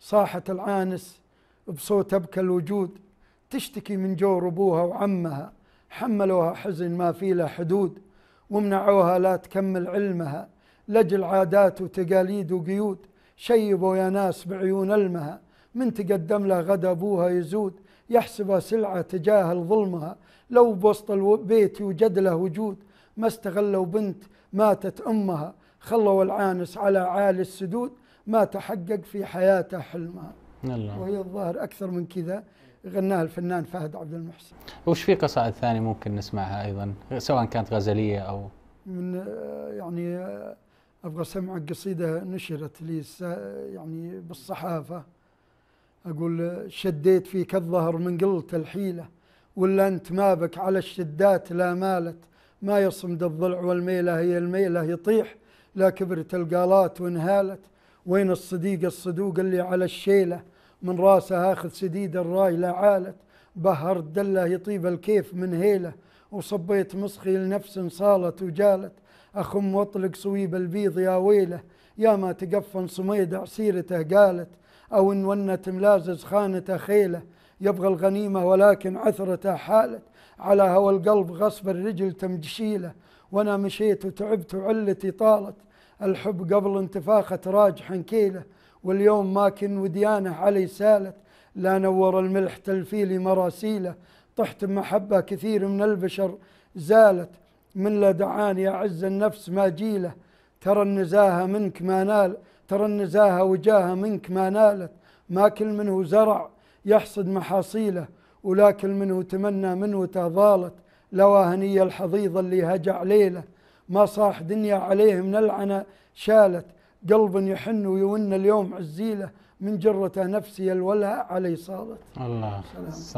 صاحت العانس بصوت أبكى الوجود تشتكي من جور أبوها وعمها حملوها حزن ما في له حدود ومنعوها لا تكمل علمها لجل عادات وتقاليد وقيود شيبوا يا ناس بعيون المها من تقدم له غدا أبوها يزود يحسبها سلعة تجاهل ظلمها لو بوسط البيت يوجد له وجود ما استغلوا بنت ماتت أمها خلوا العانس على عالي السدود ما تحقق في حياته حلمها الله. وهي الظاهر أكثر من كذا غناها الفنان فهد عبد المحسن وش في قصائد ثانية ممكن نسمعها أيضا سواء كانت غزلية أو من يعني أبغى أسمع قصيدة نشرت لي يعني بالصحافة أقول شديت فيك الظهر من قلت الحيلة ولا أنت ما بك على الشدات لا مالت ما يصمد الضلع والميلة هي الميلة يطيح لا كبرت القالات وانهالت وين الصديق الصدوق اللي على الشيلة من راسه آخذ سديد الراي لا عالت بهر دله يطيب الكيف من هيله وصبيت مسخي لنفس صالت وجالت أخم واطلق صويب البيض يا ويله يا ما تقفن صميد عسيرته قالت أو إن ونت ملازز خانته خيله يبغى الغنيمة ولكن عثرته حالت على هوى القلب غصب الرجل تمجشيله وأنا مشيت وتعبت وعلتي طالت الحب قبل انتفاخة راج حنكيله واليوم ماكن وديانه علي سالت لا نور الملح تلفيلي مراسيله طحت بمحبة كثير من البشر زالت من لا دعاني أعز النفس ما جيله ترى النزاهة منك ما نال ترى النزاهة وجاهة منك ما نالت ما كل منه زرع يحصد محاصيله ولا كل منه تمنى منه تظالت لواهنية الحضيض اللي هجع ليله ما صاح دنيا عليه من العنا شالت قلب يحن ويون اليوم عزيله من جرته نفسي الولى علي صارت الله سلام. صح